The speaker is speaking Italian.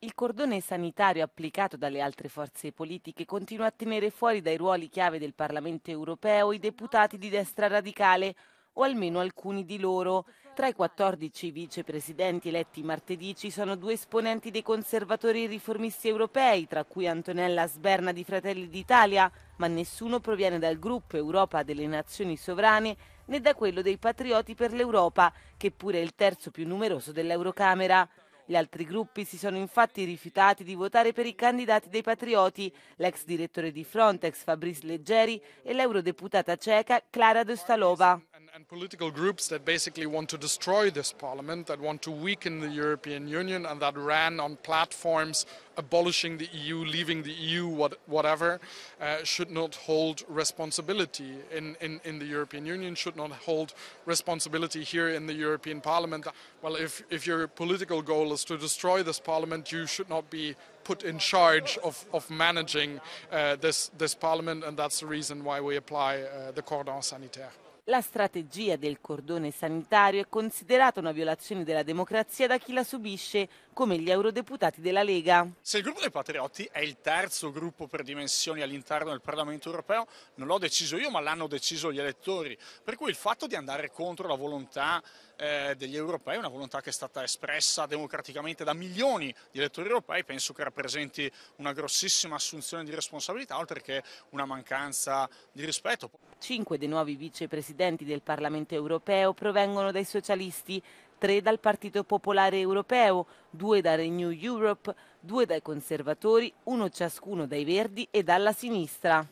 Il cordone sanitario applicato dalle altre forze politiche continua a tenere fuori dai ruoli chiave del Parlamento europeo i deputati di destra radicale, o almeno alcuni di loro. Tra i 14 vicepresidenti eletti martedì ci sono due esponenti dei conservatori riformisti europei, tra cui Antonella Sberna di Fratelli d'Italia, ma nessuno proviene dal gruppo Europa delle Nazioni Sovrane né da quello dei Patrioti per l'Europa, che pure è il terzo più numeroso dell'Eurocamera. Gli altri gruppi si sono infatti rifiutati di votare per i candidati dei patrioti, l'ex direttore di Frontex Fabrice Leggeri e l'eurodeputata ceca Clara Dostalova. political groups that basically want to destroy this parliament, that want to weaken the European Union, and that ran on platforms abolishing the EU, leaving the EU, what, whatever, uh, should not hold responsibility in, in, in, the European Union, should not hold responsibility here in the European Parliament. Well, if, if your political goal is to destroy this parliament, you should not be put in charge of, of managing uh, this, this parliament, and that's the reason why we apply uh, the cordon sanitaire. La strategia del cordone sanitario è considerata una violazione della democrazia da chi la subisce, come gli eurodeputati della Lega. Se il gruppo dei patriotti è il terzo gruppo per dimensioni all'interno del Parlamento europeo, non l'ho deciso io, ma l'hanno deciso gli elettori. Per cui il fatto di andare contro la volontà eh, degli europei, una volontà che è stata espressa democraticamente da milioni di elettori europei, penso che rappresenti una grossissima assunzione di responsabilità, oltre che una mancanza di rispetto. Cinque dei nuovi vicepresidenti presidenti del Parlamento europeo provengono dai socialisti, tre dal Partito Popolare Europeo, due da Renew Europe, due dai conservatori, uno ciascuno dai Verdi e dalla sinistra.